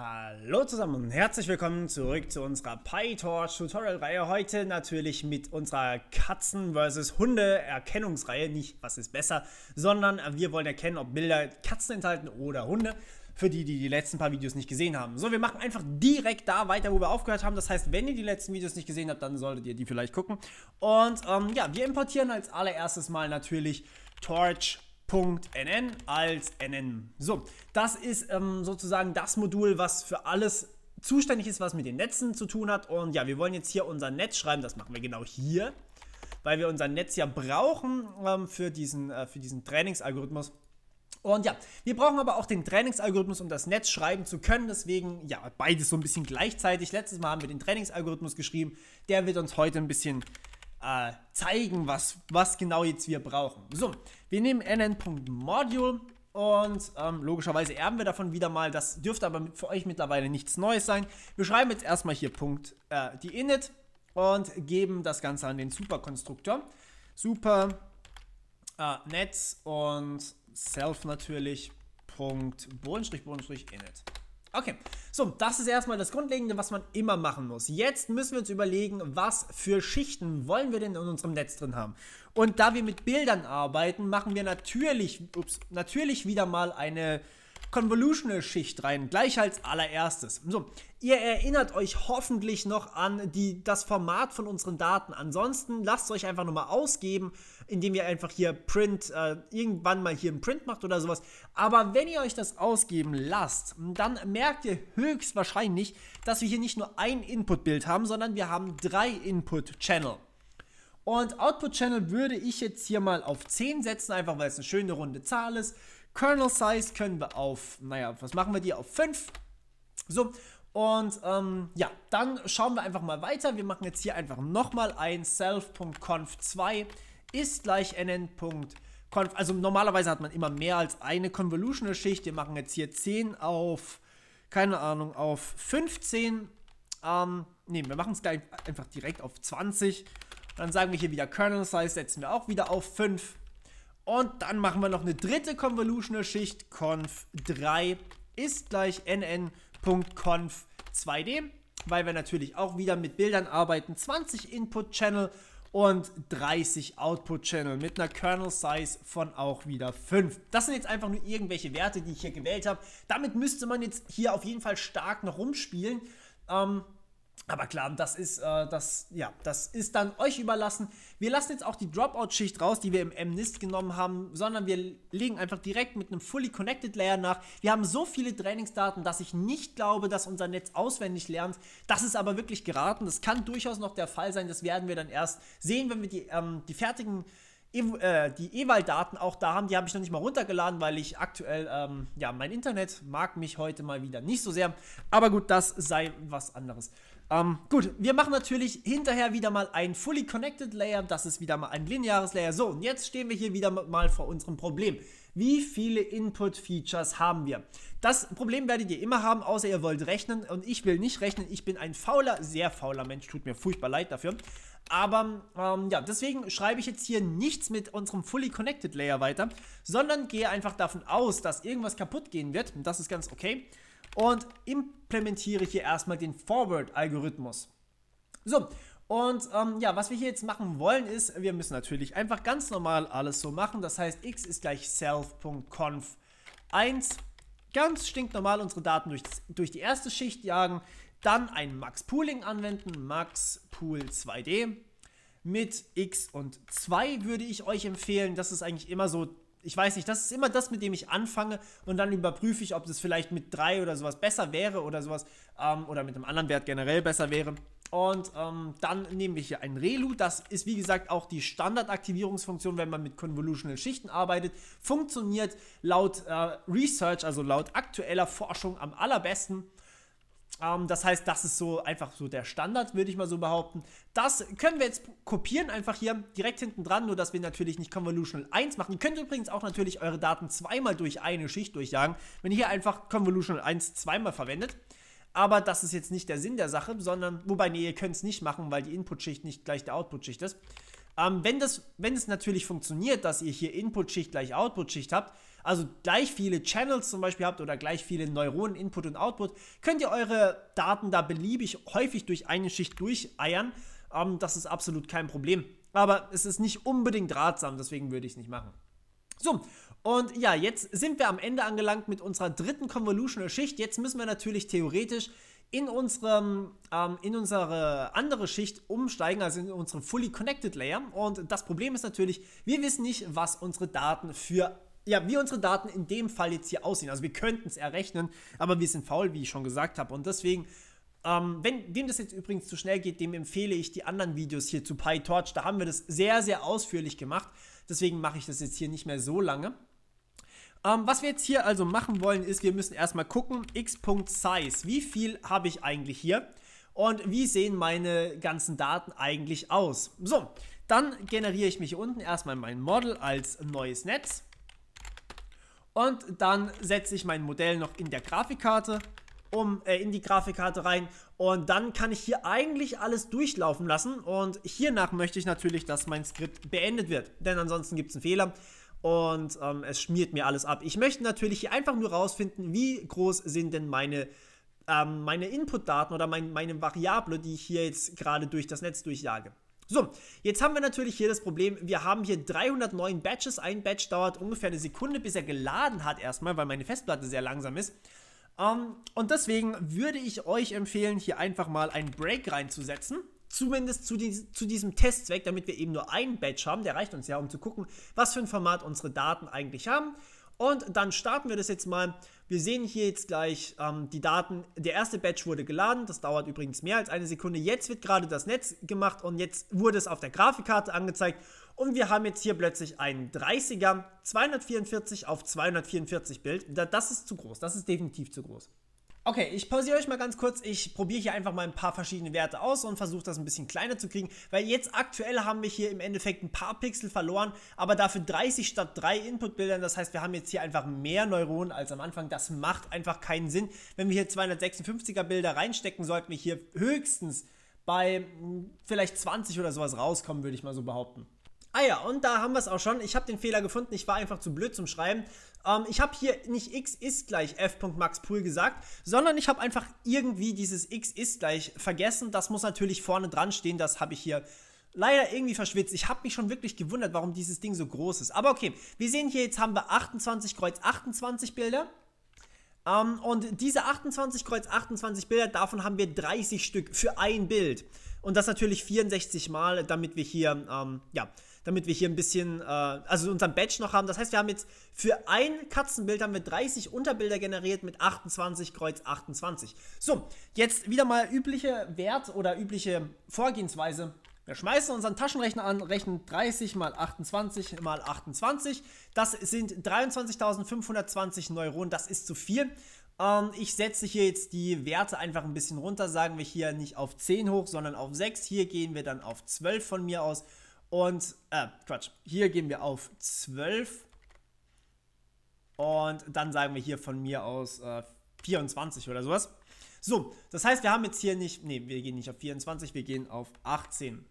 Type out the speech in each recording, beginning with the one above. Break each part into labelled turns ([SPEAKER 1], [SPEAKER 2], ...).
[SPEAKER 1] Hallo zusammen und herzlich willkommen zurück zu unserer PyTorch Tutorial-Reihe. Heute natürlich mit unserer Katzen versus Hunde Erkennungsreihe. Nicht, was ist besser, sondern wir wollen erkennen, ob Bilder Katzen enthalten oder Hunde. Für die, die die letzten paar Videos nicht gesehen haben. So, wir machen einfach direkt da weiter, wo wir aufgehört haben. Das heißt, wenn ihr die letzten Videos nicht gesehen habt, dann solltet ihr die vielleicht gucken. Und ähm, ja, wir importieren als allererstes mal natürlich Torch .nn als nn. So, das ist ähm, sozusagen das Modul, was für alles zuständig ist, was mit den Netzen zu tun hat. Und ja, wir wollen jetzt hier unser Netz schreiben. Das machen wir genau hier, weil wir unser Netz ja brauchen ähm, für, diesen, äh, für diesen Trainingsalgorithmus. Und ja, wir brauchen aber auch den Trainingsalgorithmus, um das Netz schreiben zu können. Deswegen, ja, beides so ein bisschen gleichzeitig. Letztes Mal haben wir den Trainingsalgorithmus geschrieben. Der wird uns heute ein bisschen äh, zeigen, was, was genau jetzt wir brauchen. So, wir nehmen nn.module und ähm, logischerweise erben wir davon wieder mal. Das dürfte aber für euch mittlerweile nichts Neues sein. Wir schreiben jetzt erstmal hier Punkt, äh, die init und geben das Ganze an den Superkonstruktor. Super äh, Netz und self natürlich. Punkt, Bodenstrich, Bodenstrich, init. Okay, so, das ist erstmal das Grundlegende, was man immer machen muss. Jetzt müssen wir uns überlegen, was für Schichten wollen wir denn in unserem Netz drin haben. Und da wir mit Bildern arbeiten, machen wir natürlich, ups, natürlich wieder mal eine Convolutional Schicht rein, gleich als allererstes. So, ihr erinnert euch hoffentlich noch an die, das Format von unseren Daten. Ansonsten lasst es euch einfach nochmal ausgeben, indem ihr einfach hier Print, äh, irgendwann mal hier einen Print macht oder sowas. Aber wenn ihr euch das ausgeben lasst, dann merkt ihr höchstwahrscheinlich, dass wir hier nicht nur ein Input-Bild haben, sondern wir haben drei Input-Channel. Und Output-Channel würde ich jetzt hier mal auf 10 setzen, einfach weil es eine schöne runde Zahl ist. Kernel Size können wir auf, naja, was machen wir die? Auf 5. So, und ähm, ja, dann schauen wir einfach mal weiter. Wir machen jetzt hier einfach nochmal ein self.conf2 ist gleich nn.conf. Also normalerweise hat man immer mehr als eine convolutional Schicht. Wir machen jetzt hier 10 auf, keine Ahnung, auf 15. Ähm, ne, wir machen es gleich einfach direkt auf 20. Dann sagen wir hier wieder Kernel Size, setzen wir auch wieder auf 5. Und dann machen wir noch eine dritte Convolutional Schicht. Conf3 ist gleich nn.conf2d, weil wir natürlich auch wieder mit Bildern arbeiten. 20 Input Channel und 30 Output Channel mit einer Kernel Size von auch wieder 5. Das sind jetzt einfach nur irgendwelche Werte, die ich hier gewählt habe. Damit müsste man jetzt hier auf jeden Fall stark noch rumspielen. Ähm, aber klar, das ist, äh, das, ja, das ist dann euch überlassen. Wir lassen jetzt auch die Dropout-Schicht raus, die wir im MNIST genommen haben, sondern wir legen einfach direkt mit einem Fully Connected Layer nach. Wir haben so viele Trainingsdaten, dass ich nicht glaube, dass unser Netz auswendig lernt. Das ist aber wirklich geraten. Das kann durchaus noch der Fall sein. Das werden wir dann erst sehen, wenn wir die, ähm, die fertigen äh, die Ewald-Daten auch da haben. Die habe ich noch nicht mal runtergeladen, weil ich aktuell, ähm, ja, mein Internet mag mich heute mal wieder nicht so sehr. Aber gut, das sei was anderes. Ähm, gut, wir machen natürlich hinterher wieder mal ein Fully Connected Layer. Das ist wieder mal ein lineares Layer. So, und jetzt stehen wir hier wieder mal vor unserem Problem. Wie viele Input-Features haben wir? Das Problem werdet ihr immer haben, außer ihr wollt rechnen. Und ich will nicht rechnen. Ich bin ein fauler, sehr fauler Mensch. Tut mir furchtbar leid dafür. Aber ähm, ja, deswegen schreibe ich jetzt hier nichts mit unserem Fully Connected Layer weiter, sondern gehe einfach davon aus, dass irgendwas kaputt gehen wird. Und das ist ganz okay und implementiere hier erstmal den Forward-Algorithmus. So, und ähm, ja, was wir hier jetzt machen wollen ist, wir müssen natürlich einfach ganz normal alles so machen. Das heißt, x ist gleich self.conf1. Ganz stinknormal unsere Daten durch, durch die erste Schicht jagen. Dann ein Max Pooling anwenden, Max Pool 2D mit x und 2 würde ich euch empfehlen. Das ist eigentlich immer so ich weiß nicht, das ist immer das, mit dem ich anfange und dann überprüfe ich, ob das vielleicht mit 3 oder sowas besser wäre oder sowas ähm, oder mit einem anderen Wert generell besser wäre. Und ähm, dann nehmen wir hier ein Relu. Das ist wie gesagt auch die Standardaktivierungsfunktion, wenn man mit Convolutional Schichten arbeitet. Funktioniert laut äh, Research, also laut aktueller Forschung am allerbesten. Ähm, das heißt, das ist so einfach so der Standard, würde ich mal so behaupten. Das können wir jetzt kopieren, einfach hier direkt hinten dran, nur dass wir natürlich nicht Convolutional 1 machen. Ihr könnt übrigens auch natürlich eure Daten zweimal durch eine Schicht durchjagen, wenn ihr hier einfach Convolutional 1 zweimal verwendet. Aber das ist jetzt nicht der Sinn der Sache, sondern, wobei, nee, ihr könnt es nicht machen, weil die Input-Schicht nicht gleich der Output-Schicht ist. Ähm, wenn, das, wenn es natürlich funktioniert, dass ihr hier Input-Schicht gleich Output-Schicht habt, also gleich viele Channels zum Beispiel habt oder gleich viele Neuronen, Input und Output, könnt ihr eure Daten da beliebig häufig durch eine Schicht durcheiern. Ähm, das ist absolut kein Problem. Aber es ist nicht unbedingt ratsam, deswegen würde ich es nicht machen. So, und ja, jetzt sind wir am Ende angelangt mit unserer dritten Convolutional Schicht. Jetzt müssen wir natürlich theoretisch in, unserem, ähm, in unsere andere Schicht umsteigen, also in unseren Fully Connected Layer. Und das Problem ist natürlich, wir wissen nicht, was unsere Daten für ja, wie unsere Daten in dem Fall jetzt hier aussehen. Also wir könnten es errechnen, aber wir sind faul, wie ich schon gesagt habe. Und deswegen, ähm, wenn dem das jetzt übrigens zu schnell geht, dem empfehle ich die anderen Videos hier zu PyTorch. Da haben wir das sehr, sehr ausführlich gemacht. Deswegen mache ich das jetzt hier nicht mehr so lange. Ähm, was wir jetzt hier also machen wollen, ist, wir müssen erstmal gucken, x.size, wie viel habe ich eigentlich hier? Und wie sehen meine ganzen Daten eigentlich aus? So, dann generiere ich mich unten erstmal mein Model als neues Netz. Und dann setze ich mein Modell noch in der Grafikkarte um äh, in die Grafikkarte rein und dann kann ich hier eigentlich alles durchlaufen lassen und hiernach möchte ich natürlich, dass mein Skript beendet wird, denn ansonsten gibt es einen Fehler und ähm, es schmiert mir alles ab. Ich möchte natürlich hier einfach nur rausfinden, wie groß sind denn meine, ähm, meine Input-Daten oder mein, meine Variable, die ich hier jetzt gerade durch das Netz durchjage. So, jetzt haben wir natürlich hier das Problem, wir haben hier 309 Batches. Ein Batch dauert ungefähr eine Sekunde, bis er geladen hat erstmal, weil meine Festplatte sehr langsam ist. Um, ähm, und deswegen würde ich euch empfehlen, hier einfach mal einen Break reinzusetzen zumindest zu, dies, zu, diesem Testzweck, damit wir eben nur einen Batch haben. Der reicht uns ja, um zu gucken, was für ein Format unsere Daten eigentlich haben. Und dann starten wir das jetzt mal. Wir sehen hier jetzt gleich ähm, die Daten. Der erste Batch wurde geladen. Das dauert übrigens mehr als eine Sekunde. Jetzt wird gerade das Netz gemacht und jetzt wurde es auf der Grafikkarte angezeigt. Und wir haben jetzt hier plötzlich einen 30er 244 auf 244 Bild. Das ist zu groß. Das ist definitiv zu groß. Okay, ich pausiere euch mal ganz kurz. Ich probiere hier einfach mal ein paar verschiedene Werte aus und versuche das ein bisschen kleiner zu kriegen, weil jetzt aktuell haben wir hier im Endeffekt ein paar Pixel verloren, aber dafür 30 statt 3 Inputbildern. Das heißt, wir haben jetzt hier einfach mehr Neuronen als am Anfang. Das macht einfach keinen Sinn. Wenn wir hier 256er Bilder reinstecken, sollten wir hier höchstens bei hm, vielleicht 20 oder sowas rauskommen, würde ich mal so behaupten. Ah ja, und da haben wir es auch schon. Ich habe den Fehler gefunden. Ich war einfach zu blöd zum Schreiben. Ähm, ich habe hier nicht x ist gleich f.maxpool gesagt, sondern ich habe einfach irgendwie dieses x ist gleich vergessen. Das muss natürlich vorne dran stehen. Das habe ich hier leider irgendwie verschwitzt. Ich habe mich schon wirklich gewundert, warum dieses Ding so groß ist. Aber okay, wir sehen hier, jetzt haben wir 28 Kreuz 28 Bilder. Um, ähm, und diese 28 Kreuz 28 Bilder, davon haben wir 30 Stück für ein Bild. Und das natürlich 64 Mal, damit wir hier, um, ähm, ja, damit wir hier ein bisschen, äh, also unseren Badge noch haben. Das heißt, wir haben jetzt für ein Katzenbild haben wir 30 Unterbilder generiert mit 28 Kreuz 28. So, jetzt wieder mal übliche Wert oder übliche Vorgehensweise. Wir schmeißen unseren Taschenrechner an, rechnen 30 mal 28 mal 28. Das sind 23.520 Neuronen, das ist zu viel. Ähm, ich setze hier jetzt die Werte einfach ein bisschen runter, sagen wir hier nicht auf 10 hoch, sondern auf 6. Hier gehen wir dann auf 12 von mir aus und, äh, Quatsch. Hier gehen wir auf 12. Und dann sagen wir hier von mir aus äh, 24 oder sowas. So, das heißt, wir haben jetzt hier nicht, nee, wir gehen nicht auf 24, wir gehen auf 18.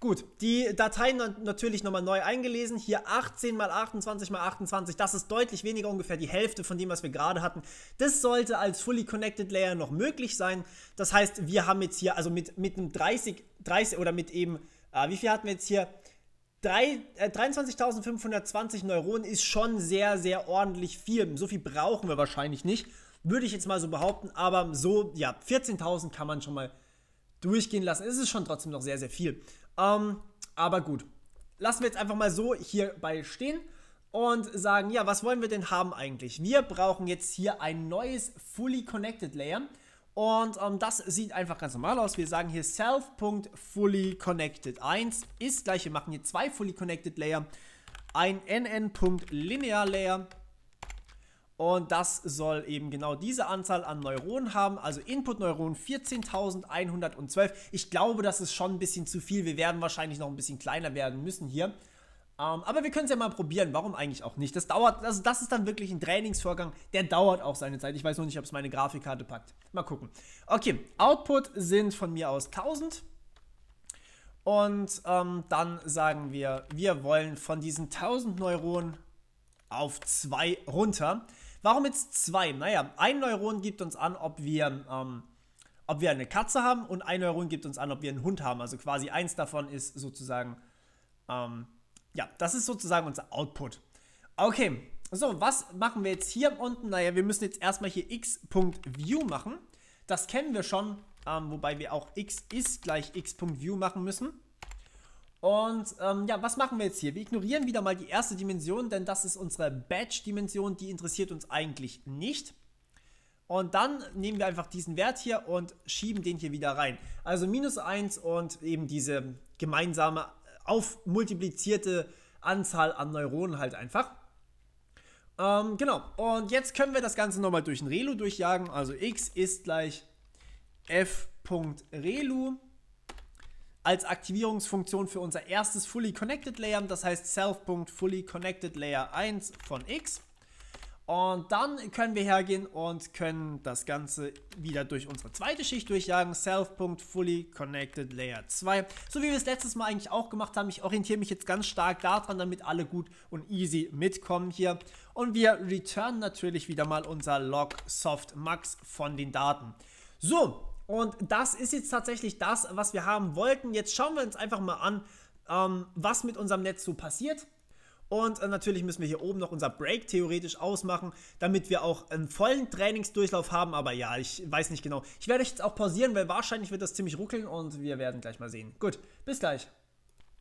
[SPEAKER 1] Gut, die Dateien natürlich nochmal neu eingelesen. Hier 18 mal 28 mal 28, das ist deutlich weniger, ungefähr die Hälfte von dem, was wir gerade hatten. Das sollte als Fully Connected Layer noch möglich sein. Das heißt, wir haben jetzt hier, also mit, mit einem 30, 30 oder mit eben äh, wie viel hatten wir jetzt hier? äh, 23.520 Neuronen ist schon sehr, sehr ordentlich viel. So viel brauchen wir wahrscheinlich nicht. Würde ich jetzt mal so behaupten, aber so, ja, 14.000 kann man schon mal durchgehen lassen. Es ist schon trotzdem noch sehr, sehr viel. Ähm, aber gut, lassen wir jetzt einfach mal so hierbei stehen und sagen, ja, was wollen wir denn haben eigentlich? Wir brauchen jetzt hier ein neues Fully Connected Layer. Und ähm, das sieht einfach ganz normal aus. Wir sagen hier self.fullyconnected1 ist gleich. Wir machen hier zwei fully connected Layer, ein nn.linear Layer. Und das soll eben genau diese Anzahl an Neuronen haben, also Input-Neuronen 14.112. Ich glaube, das ist schon ein bisschen zu viel. Wir werden wahrscheinlich noch ein bisschen kleiner werden müssen hier. Um, ähm, aber wir können es ja mal probieren, warum eigentlich auch nicht? Das dauert, also das ist dann wirklich ein Trainingsvorgang, der dauert auch seine Zeit. Ich weiß noch nicht, ob es meine Grafikkarte packt. Mal gucken. Okay, Output sind von mir aus 1000. Und ähm, dann sagen wir, wir wollen von diesen 1000 Neuronen auf 2 runter. Warum jetzt 2? Naja, ein Neuron gibt uns an, ob wir, ähm, ob wir eine Katze haben und ein Neuron gibt uns an, ob wir einen Hund haben. Also quasi eins davon ist sozusagen... Ähm, ja, das ist sozusagen unser Output. Okay, so, was machen wir jetzt hier unten? Naja, wir müssen jetzt erstmal hier x.view machen. Das kennen wir schon, ähm, wobei wir auch x ist gleich x.view machen müssen. Und ähm, ja, was machen wir jetzt hier? Wir ignorieren wieder mal die erste Dimension, denn das ist unsere Batch-Dimension, die interessiert uns eigentlich nicht. Und dann nehmen wir einfach diesen Wert hier und schieben den hier wieder rein. Also minus 1 und eben diese gemeinsame auf multiplizierte Anzahl an Neuronen halt einfach. Ähm, genau, und jetzt können wir das Ganze nochmal durch ein Relu durchjagen. Also x ist gleich f.relu als Aktivierungsfunktion für unser erstes Fully Connected Layer, das heißt self.fully connected layer 1 von x. Und dann können wir hergehen und können das Ganze wieder durch unsere zweite Schicht durchjagen. Self.fully connected layer 2. So wie wir es letztes Mal eigentlich auch gemacht haben. Ich orientiere mich jetzt ganz stark daran, damit alle gut und easy mitkommen hier. Und wir returnen natürlich wieder mal unser log soft max von den Daten. So, und das ist jetzt tatsächlich das, was wir haben wollten. Jetzt schauen wir uns einfach mal an, ähm, was mit unserem Netz so passiert. Und äh, natürlich müssen wir hier oben noch unser Break theoretisch ausmachen, damit wir auch einen vollen Trainingsdurchlauf haben. Aber ja, ich weiß nicht genau. Ich werde euch jetzt auch pausieren, weil wahrscheinlich wird das ziemlich ruckeln und wir werden gleich mal sehen. Gut, bis gleich.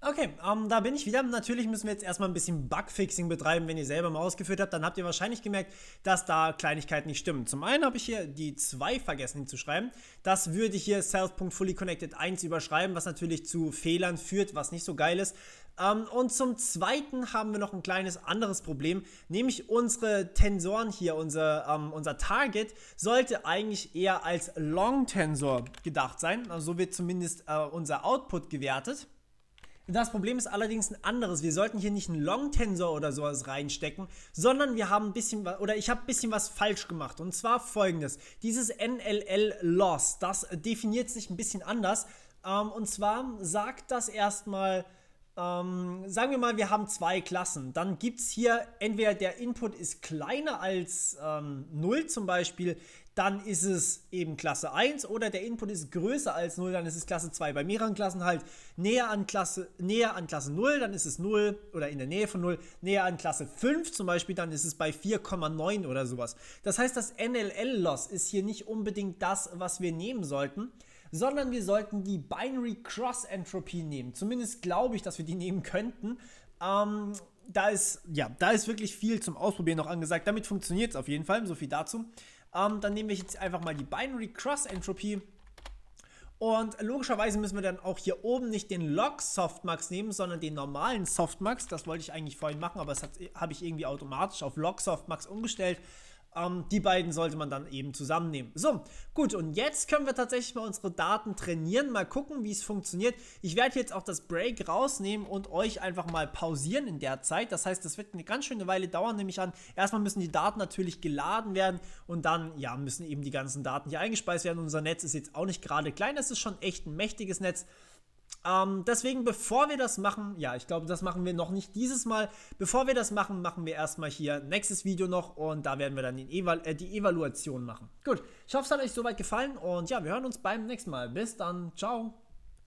[SPEAKER 1] Okay, ähm, da bin ich wieder. Natürlich müssen wir jetzt erstmal ein bisschen Bugfixing betreiben, wenn ihr selber mal ausgeführt habt. Dann habt ihr wahrscheinlich gemerkt, dass da Kleinigkeiten nicht stimmen. Zum einen habe ich hier die 2 vergessen hinzuschreiben. Das würde hier self.fullyconnected 1 überschreiben, was natürlich zu Fehlern führt, was nicht so geil ist. Ähm, und zum Zweiten haben wir noch ein kleines anderes Problem, nämlich unsere Tensoren hier, unser, ähm, unser Target sollte eigentlich eher als Long-Tensor gedacht sein. Also so wird zumindest äh, unser Output gewertet. Das Problem ist allerdings ein anderes. Wir sollten hier nicht einen Long-Tensor oder sowas reinstecken, sondern wir haben ein bisschen was, oder ich habe ein bisschen was falsch gemacht. Und zwar folgendes. Dieses NLL-Loss, das definiert sich ein bisschen anders. Ähm, und zwar sagt das erstmal ähm, sagen wir mal, wir haben zwei Klassen. Dann gibt es hier entweder der Input ist kleiner als ähm, 0 zum Beispiel, dann ist es eben Klasse 1 oder der Input ist größer als 0, dann ist es Klasse 2. Bei mehreren Klassen halt näher an Klasse, näher an Klasse 0, dann ist es 0 oder in der Nähe von 0, näher an Klasse 5 zum Beispiel, dann ist es bei 4,9 oder sowas. Das heißt, das NLL-Loss ist hier nicht unbedingt das, was wir nehmen sollten sondern wir sollten die Binary Cross Entropy nehmen. Zumindest glaube ich, dass wir die nehmen könnten. Ähm, da ist, ja, da ist wirklich viel zum Ausprobieren noch angesagt. Damit funktioniert es auf jeden Fall, so viel dazu. Ähm, dann nehmen wir jetzt einfach mal die Binary Cross Entropy. Und logischerweise müssen wir dann auch hier oben nicht den Log Softmax nehmen, sondern den normalen Softmax. Das wollte ich eigentlich vorhin machen, aber das habe ich irgendwie automatisch auf Log Softmax umgestellt. Ähm, die beiden sollte man dann eben zusammennehmen. So, gut, und jetzt können wir tatsächlich mal unsere Daten trainieren, mal gucken, wie es funktioniert. Ich werde jetzt auch das Break rausnehmen und euch einfach mal pausieren in der Zeit. Das heißt, das wird eine ganz schöne Weile dauern, nehme ich an. Erstmal müssen die Daten natürlich geladen werden und dann, ja, müssen eben die ganzen Daten hier eingespeist werden. Unser Netz ist jetzt auch nicht gerade klein, es ist schon echt ein mächtiges Netz. Ähm, deswegen, bevor wir das machen, ja, ich glaube, das machen wir noch nicht dieses Mal. Bevor wir das machen, machen wir erstmal hier nächstes Video noch und da werden wir dann Eval äh, die Evaluation machen. Gut, ich hoffe, es hat euch soweit gefallen und ja, wir hören uns beim nächsten Mal. Bis dann, ciao.